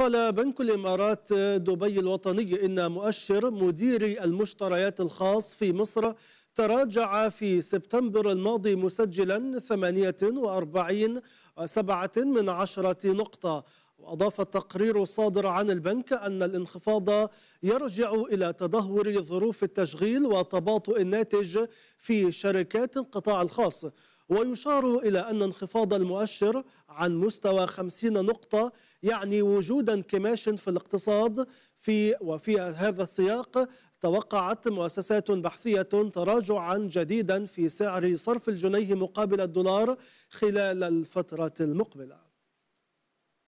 قال بنك الإمارات دبي الوطني إن مؤشر مديري المشتريات الخاص في مصر تراجع في سبتمبر الماضي مسجلا 48 سبعة من عشرة نقطة وأضاف التقرير الصادر عن البنك أن الانخفاض يرجع إلى تدهور ظروف التشغيل وتباطؤ الناتج في شركات القطاع الخاص ويشار إلى أن انخفاض المؤشر عن مستوى 50 نقطة يعني وجود انكماش في الاقتصاد في وفي هذا السياق توقعت مؤسسات بحثية تراجعا جديدا في سعر صرف الجنيه مقابل الدولار خلال الفترة المقبلة